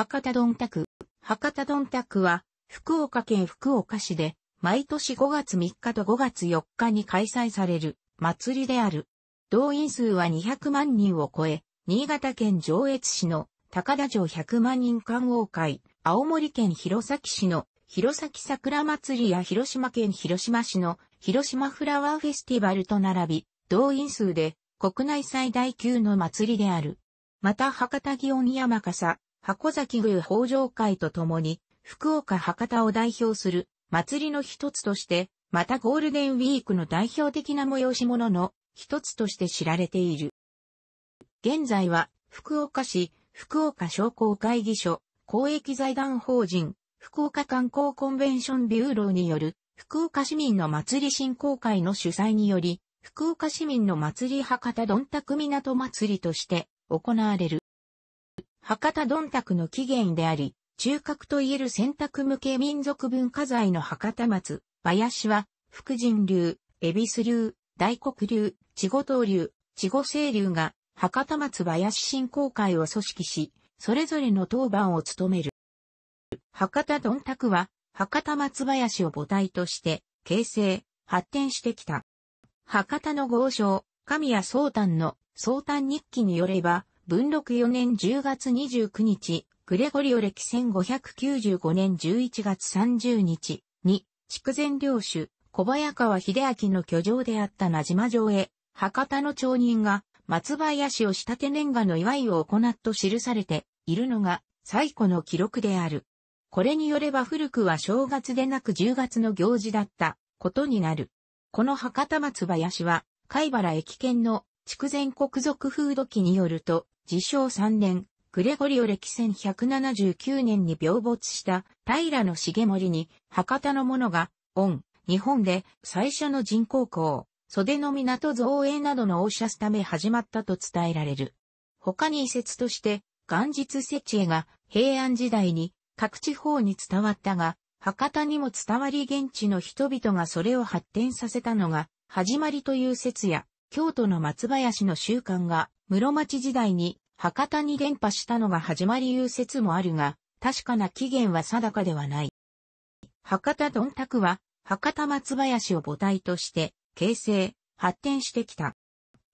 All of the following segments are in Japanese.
博多どんたく。博多どんたくは、福岡県福岡市で、毎年5月3日と5月4日に開催される、祭りである。動員数は200万人を超え、新潟県上越市の高田城100万人観王会、青森県弘前市の弘前桜祭りや広島県広島市の広島フラワーフェスティバルと並び、動員数で国内最大級の祭りである。また博多祇園山笠、箱崎宮北条会とともに、福岡博多を代表する祭りの一つとして、またゴールデンウィークの代表的な催し物の一つとして知られている。現在は、福岡市、福岡商工会議所、公益財団法人、福岡観光コンベンションビューローによる、福岡市民の祭り振興会の主催により、福岡市民の祭り博多どんたく港祭りとして行われる。博多どんたくの起源であり、中核といえる選択向け民族文化財の博多松、林は、福神流、恵比寿流、大黒流、地後東流、地後清流が、博多松林振興会を組織し、それぞれの当番を務める。博多どんたくは、博多松林を母体として、形成、発展してきた。博多の豪商、神谷宗丹の宗丹日記によれば、文禄4年10月29日、グレゴリオ歴1595年11月30日に、筑前領主、小早川秀明の居城であった名島城へ、博多の町人が、松林を仕立て年賀の祝いを行っと記されているのが最古の記録である。これによれば古くは正月でなく10月の行事だったことになる。この博多松林は、貝原駅圏の筑前国族風土記によると、自称3年、グレゴリオ歴1179年に病没した平野重盛に博多の者が、恩、日本で最初の人工校、袖の港造営などの応射すため始まったと伝えられる。他に遺説として、元日設置が平安時代に各地方に伝わったが、博多にも伝わり現地の人々がそれを発展させたのが始まりという説や、京都の松林の習慣が室町時代に博多に伝播したのが始まり言う説もあるが、確かな起源は定かではない。博多どんたくは、博多松林を母体として、形成、発展してきた。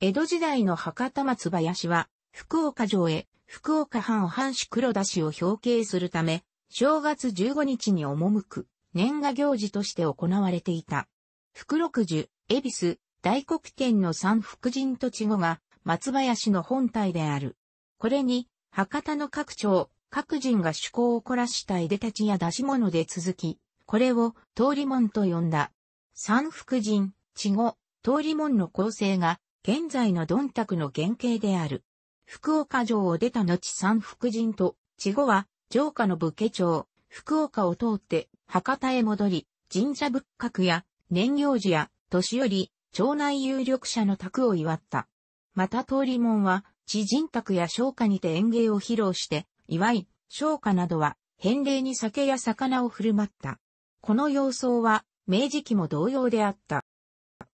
江戸時代の博多松林は、福岡城へ、福岡藩藩主黒田氏を表敬するため、正月15日に赴く、年賀行事として行われていた。福禄寿、恵比寿、大黒天の三福神と地後が、松林の本体である。これに、博多の各町、各人が趣向を凝らしたいでたちや出し物で続き、これを通り門と呼んだ。三福神、地後、通り門の構成が、現在の鈍ンの原型である。福岡城を出た後三福神と、地後は、城下の武家町、福岡を通って博多へ戻り、神社仏閣や年行事や年寄り、町内有力者の宅を祝った。また通り門は、知人宅や商家にて演芸を披露して、祝い、商家などは、返礼に酒や魚を振る舞った。この様相は、明治期も同様であった。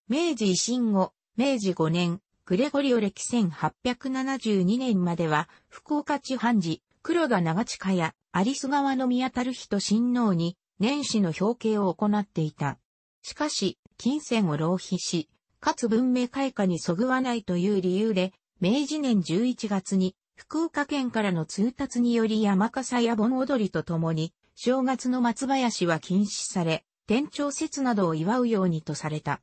明治維新後、明治5年、グレゴリオ歴1872年までは、福岡地藩寺、黒田長近や、有栖川の宮たる人親王に、年始の表敬を行っていた。しかし、金銭を浪費し、かつ文明開化にそぐわないという理由で、明治年11月に福岡県からの通達により山笠や盆踊りとともに、正月の松林は禁止され、天朝節などを祝うようにとされた。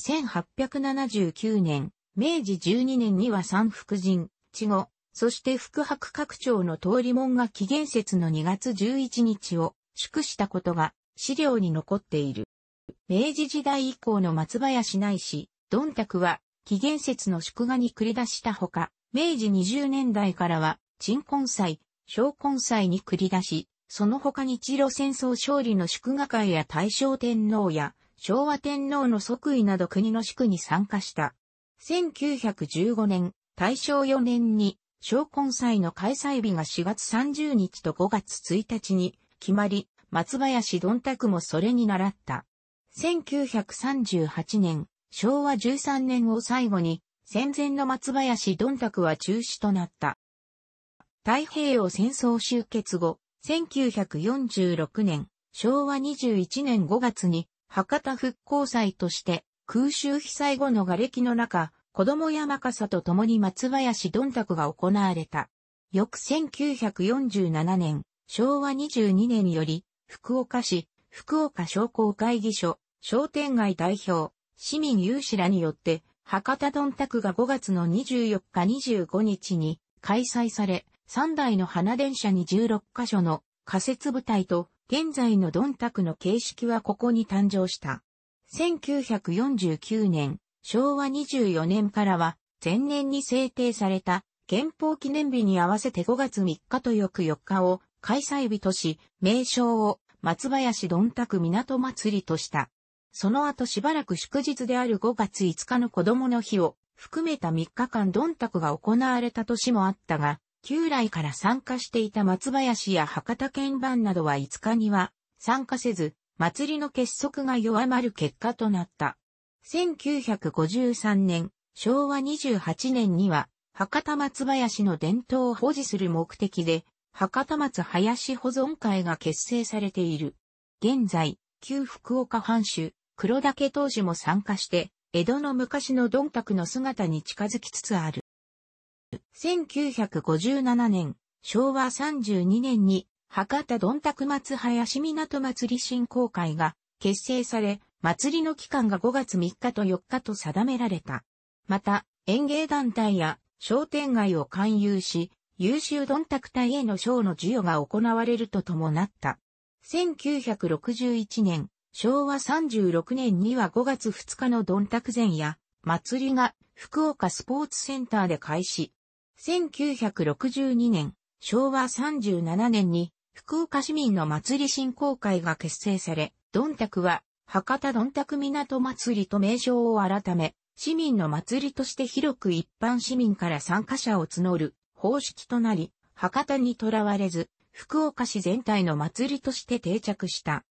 1879年、明治12年には三福神、地後、そして福白各町の通り門が紀元節の2月11日を祝したことが資料に残っている。明治時代以降の松林内市、ドンタクは、紀元節の祝賀に繰り出したほか、明治20年代からは、鎮魂祭、昇魂祭に繰り出し、その他日露戦争勝利の祝賀会や大正天皇や昭和天皇の即位など国の祝に参加した。1915年、大正4年に、昇魂祭の開催日が4月30日と5月1日に決まり、松林どんたくもそれに倣った。1938年、昭和13年を最後に、戦前の松林どんたくは中止となった。太平洋戦争終結後、1946年、昭和21年5月に、博多復興祭として、空襲被災後の瓦礫の中、子供山笠と共に松林どんたくが行われた。翌1947年、昭和22年より、福岡市、福岡商工会議所、商店街代表、市民有志らによって、博多どんたくが5月の24日25日に開催され、3台の花電車に16カ所の仮設部隊と、現在のどんたくの形式はここに誕生した。1949年、昭和24年からは、前年に制定された憲法記念日に合わせて5月3日と翌4日を開催日とし、名称を松林どんたく港祭りとした。その後しばらく祝日である5月5日の子供の日を含めた3日間どんたくが行われた年もあったが、旧来から参加していた松林や博多県番などは5日には参加せず、祭りの結束が弱まる結果となった。1953年、昭和28年には、博多松林の伝統を保持する目的で、博多松林保存会が結成されている。現在、旧福岡藩主、黒岳当時も参加して、江戸の昔のドンタクの姿に近づきつつある。1957年、昭和32年に、博多ドンタク松林港祭り振興会が結成され、祭りの期間が5月3日と4日と定められた。また、園芸団体や商店街を勧誘し、優秀ドンタク隊への賞の授与が行われるとともなった。1961年、昭和36年には5月2日のドンタク前夜、祭りが福岡スポーツセンターで開始。1962年、昭和37年に福岡市民の祭り振興会が結成され、ドンタクは博多ドンタク港祭りと名称を改め、市民の祭りとして広く一般市民から参加者を募る方式となり、博多にとらわれず、福岡市全体の祭りとして定着した。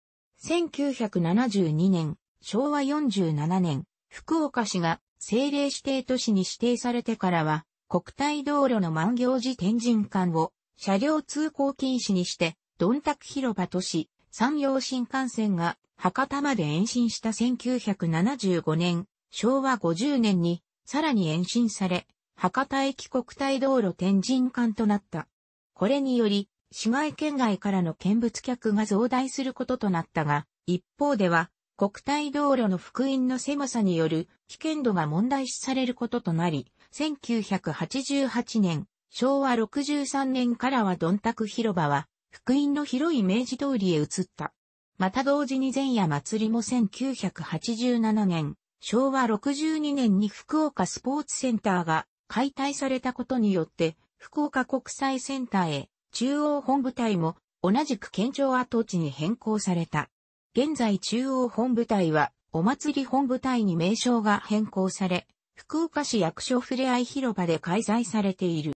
1972年、昭和47年、福岡市が政令指定都市に指定されてからは、国体道路の万行寺天神館を車両通行禁止にして、ドンタク広場都市、山陽新幹線が博多まで延伸した1975年、昭和50年にさらに延伸され、博多駅国体道路天神館となった。これにより、市外県外からの見物客が増大することとなったが、一方では、国体道路の福音の狭さによる危険度が問題視されることとなり、1988年、昭和63年からはどんたく広場は、福音の広いイメージ通りへ移った。また同時に前夜祭りも1987年、昭和62年に福岡スポーツセンターが解体されたことによって、福岡国際センターへ中央本部隊も同じく県庁跡地に変更された。現在中央本部隊はお祭り本部隊に名称が変更され、福岡市役所ふれあい広場で開催されている。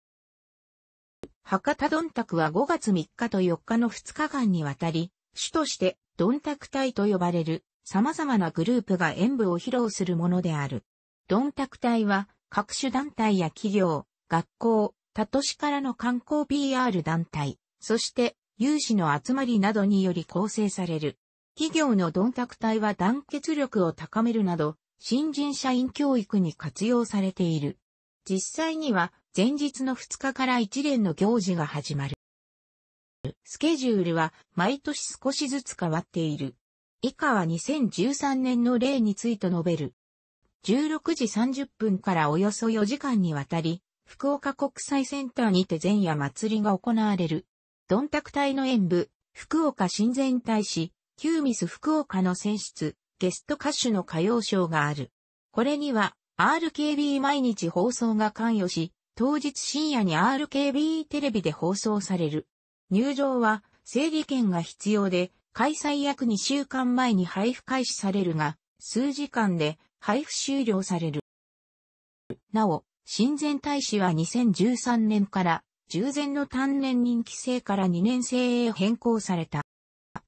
博多どんたくは5月3日と4日の2日間にわたり、主としてどんたく隊と呼ばれる様々なグループが演舞を披露するものである。どんたく隊は各種団体や企業、学校、他都市からの観光 PR 団体、そして有志の集まりなどにより構成される。企業の鈍卓体は団結力を高めるなど、新人社員教育に活用されている。実際には前日の2日から一連の行事が始まる。スケジュールは毎年少しずつ変わっている。以下は2013年の例について述べる。16時30分からおよそ4時間にわたり、福岡国際センターにて前夜祭りが行われる。ドンタク隊の演舞、福岡親善大使、キューミス福岡の選出、ゲスト歌手の歌謡賞がある。これには、RKB 毎日放送が関与し、当日深夜に RKB テレビで放送される。入場は、整理券が必要で、開催約2週間前に配布開始されるが、数時間で配布終了される。なお、神前大使は2013年から従前の単年任期制から2年制へ変更された。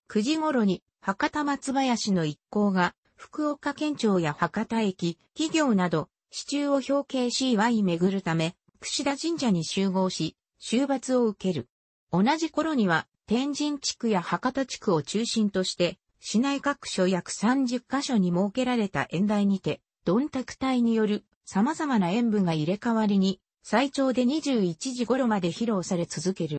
9時頃に博多松林の一行が福岡県庁や博多駅、企業など市中を表敬し祝い巡るため、串田神社に集合し、終罰を受ける。同じ頃には天神地区や博多地区を中心として、市内各所約30カ所に設けられた演台にて、ドンタク隊による様々な演舞が入れ替わりに、最長で21時頃まで披露され続ける。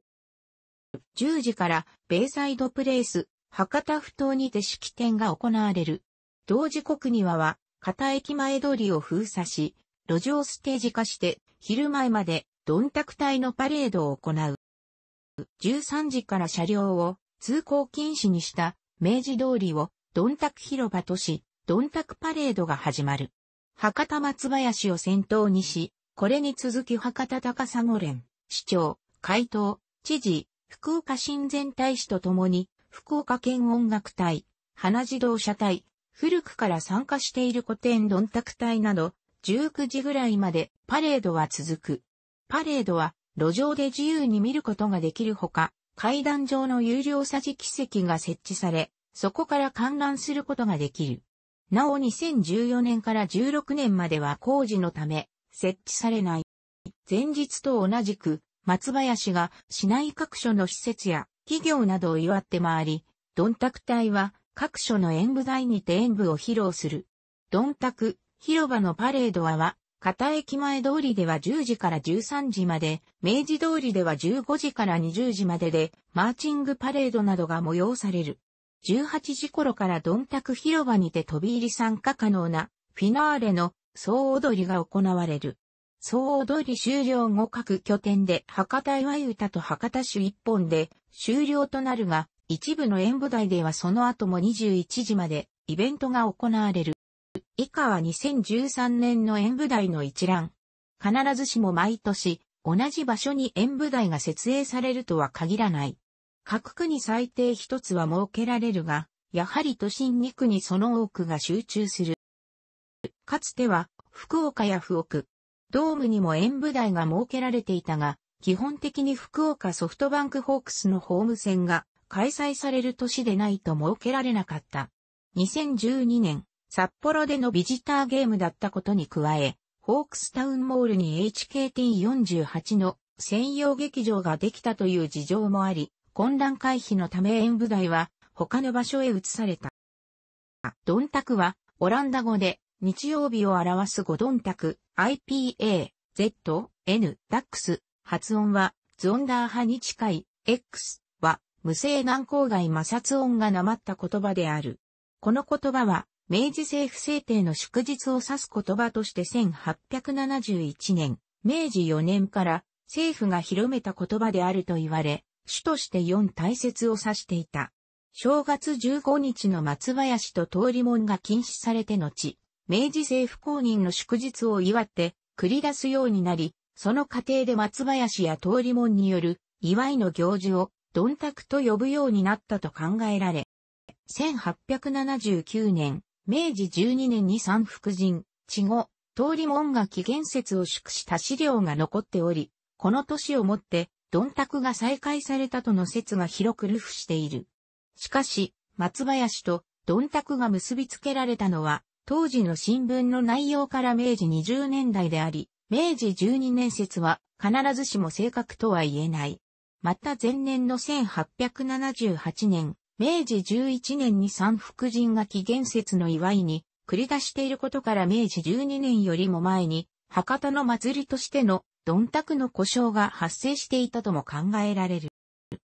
10時から、ベイサイドプレイス、博多不当にて式典が行われる。同時刻にはは、片駅前通りを封鎖し、路上ステージ化して、昼前まで、ドンタク隊のパレードを行う。13時から車両を通行禁止にした明治通りをドンタク広場とし、ドンタクパレードが始まる。博多松林を先頭にし、これに続き博多高砂連、市長、会頭、知事、福岡親善大使と共に、福岡県音楽隊、花自動車隊、古くから参加している古典論卓隊など、19時ぐらいまでパレードは続く。パレードは路上で自由に見ることができるほか、階段上の有料桟敷席が設置され、そこから観覧することができる。なお2014年から16年までは工事のため、設置されない。前日と同じく、松林が市内各所の施設や企業などを祝って回り、ドンタク隊は各所の演舞台にて演舞を披露する。ドンタク、広場のパレードは片駅前通りでは10時から13時まで、明治通りでは15時から20時までで、マーチングパレードなどが催される。18時頃からドンタク広場にて飛び入り参加可能なフィナーレの総踊りが行われる。総踊り終了後各拠点で博多祝い歌と博多酒一本で終了となるが、一部の演舞台ではその後も21時までイベントが行われる。以下は2013年の演舞台の一覧。必ずしも毎年同じ場所に演舞台が設営されるとは限らない。各区に最低一つは設けられるが、やはり都心2区にその多くが集中する。かつては、福岡や福岡、ドームにも演舞台が設けられていたが、基本的に福岡ソフトバンクホークスのホーム戦が開催される年でないと設けられなかった。2012年、札幌でのビジターゲームだったことに加え、ホークスタウンモールに HKT48 の専用劇場ができたという事情もあり、混乱回避のため演舞台は他の場所へ移された。ドンタクはオランダ語で日曜日を表す語ドンタク、IPA、Z、N、ダックス、発音はゾンダー派に近い、X は無声難郊外摩擦音がなまった言葉である。この言葉は明治政府制定の祝日を指す言葉として1871年、明治4年から政府が広めた言葉であると言われ、主として四大節を指していた。正月15日の松林と通り門が禁止されて後、明治政府公認の祝日を祝って繰り出すようになり、その過程で松林や通り門による祝いの行事をどんたくと呼ぶようになったと考えられ、1879年、明治12年に三福神、地後、通り門が起源説を祝した資料が残っており、この年をもって論卓が再開されたとの説が広く流布している。しかし、松林と論卓が結びつけられたのは、当時の新聞の内容から明治20年代であり、明治12年説は必ずしも正確とは言えない。また前年の1878年、明治11年に三福神が起源説の祝いに繰り出していることから明治12年よりも前に、博多の祭りとしてのドンタクの故障が発生していたとも考えられる。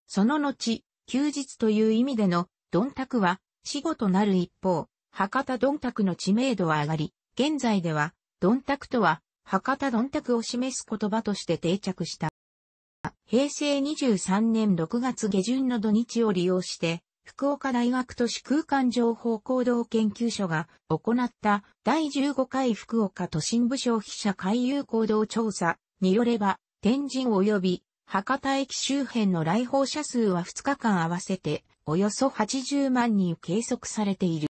その後、休日という意味でのドンタクは死後となる一方、博多ドンタクの知名度は上がり、現在ではドンタクとは博多ドンタクを示す言葉として定着した。平成23年6月下旬の土日を利用して、福岡大学都市空間情報行動研究所が行った第15回福岡都心部消費者回遊行動調査によれば、天神及び博多駅周辺の来訪者数は2日間合わせて、およそ80万人計測されている。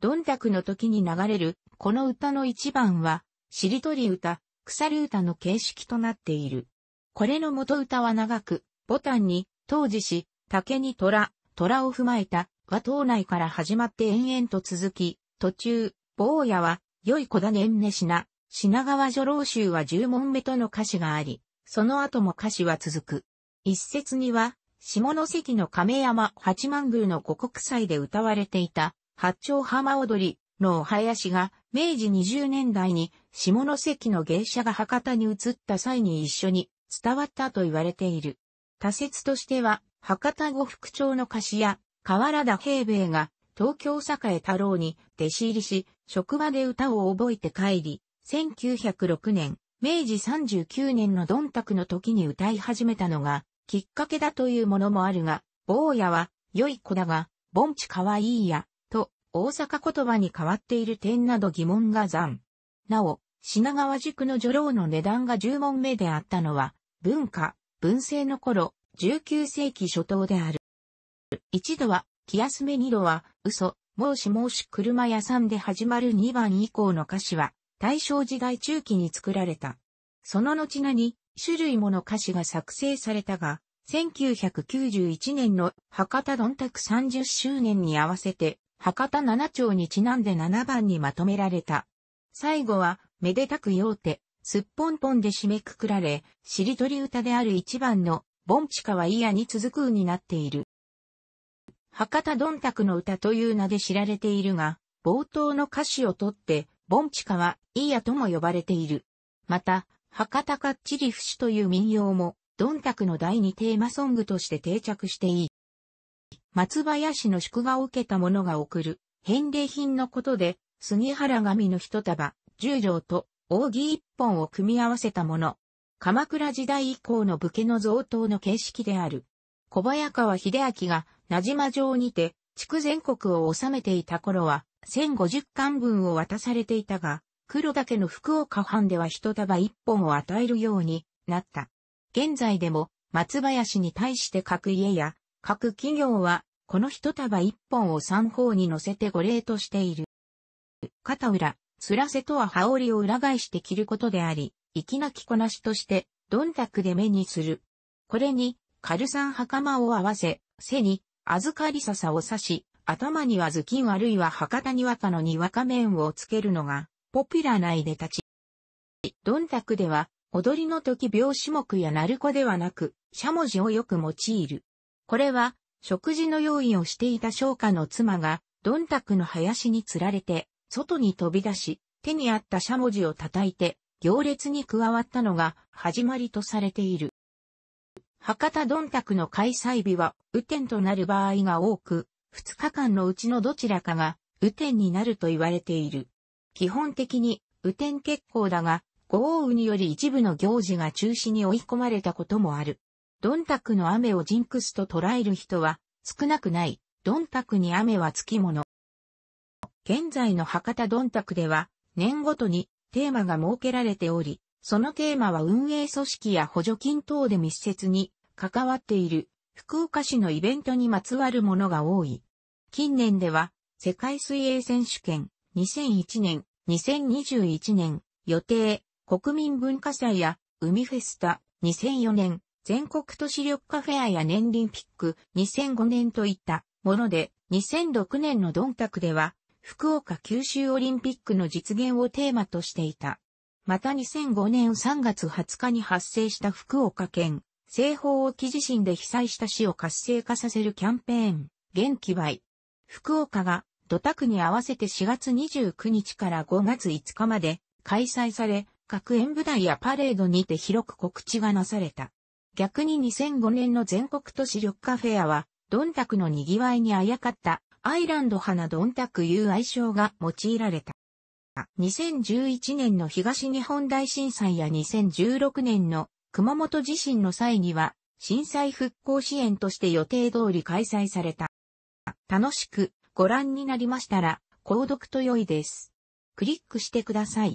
どんたくの時に流れる、この歌の一番は、しりとり歌、鎖歌の形式となっている。これの元歌は長く、ボタンに、当時し、竹に虎、虎を踏まえた、は島内から始まって延々と続き、途中、坊やは、良い子だねんねしな、品川女郎集は十問目との歌詞があり、その後も歌詞は続く。一説には、下関の亀山八幡宮の五国祭で歌われていた、八丁浜踊りのお囃子が、明治20年代に下関の芸者が博多に移った際に一緒に伝わったと言われている。他説としては、博多五福町の歌詞や、河原田平兵衛が東京栄太郎に弟子入りし、職場で歌を覚えて帰り、1906年、明治39年のドンタクの時に歌い始めたのが、きっかけだというものもあるが、坊やは、良い子だが、盆地かわいいや、と、大阪言葉に変わっている点など疑問が残。なお、品川塾の女郎の値段が10問目であったのは、文化、文政の頃、19世紀初頭である。一度は、気休め二度は、嘘、申し申し車屋さんで始まる2番以降の歌詞は、大正時代中期に作られた。その後何種類もの歌詞が作成されたが、1991年の博多どんたく30周年に合わせて、博多七丁にちなんで7番にまとめられた。最後は、めでたくう手、すっぽんぽんで締めくくられ、しりとり歌である1番の、ボンチカはいやに続くになっている。博多どんたくの歌という名で知られているが、冒頭の歌詞をとって、盆地カは、イヤとも呼ばれている。また、博多かっちり節という民謡も、ドンタクの第二テーマソングとして定着していい。松林の祝賀を受けた者が贈る、返礼品のことで、杉原神の一束、十条と、扇一本を組み合わせたもの。鎌倉時代以降の武家の贈答の形式である。小早川秀明が、名島城にて、地区全国を治めていた頃は、1050巻分を渡されていたが、黒岳の福岡藩では一束一本を与えるようになった。現在でも松林に対して各家や各企業はこの一束一本を三方に乗せて御礼としている。片裏、すらせとは羽織を裏返して着ることであり、粋な着こなしとしてどんたくで目にする。これに、軽さん袴を合わせ、背に、預かり笹を刺し、頭には頭巾あるいは博多にわかのにわか面をつけるのが、ポピュラーいで立ち。どんたくでは、踊りの時病種目や鳴子ではなく、しゃもじをよく用いる。これは、食事の用意をしていた商家の妻が、どんたくの林につられて、外に飛び出し、手にあったしゃもじを叩いて、行列に加わったのが始まりとされている。博多どんたくの開催日は雨天となる場合が多く、2日間のうちのどちらかが雨天になると言われている。基本的に雨天結構だが、豪雨により一部の行事が中止に追い込まれたこともある。ドンタクの雨をジンクスと捉える人は少なくない。ドンタクに雨はつきもの。現在の博多ドンタクでは年ごとにテーマが設けられており、そのテーマは運営組織や補助金等で密接に関わっている福岡市のイベントにまつわるものが多い。近年では、世界水泳選手権、2001年、2021年、予定、国民文化祭や、海フェスタ、2004年、全国都市緑化フェアや年輪ピック、2005年といったもので、2006年のドンタクでは、福岡九州オリンピックの実現をテーマとしていた。また2005年3月20日に発生した福岡県西方沖地震で被災した市を活性化させるキャンペーン、元気倍。福岡が土卓に合わせて4月29日から5月5日まで開催され、各演舞台やパレードにて広く告知がなされた。逆に2005年の全国都市緑化フェアは、ドンタクの賑わいにあやかったアイランド派なドンタクいう愛称が用いられた。2011年の東日本大震災や2016年の熊本地震の際には、震災復興支援として予定通り開催された。楽しくご覧になりましたら、購読と良いです。クリックしてください。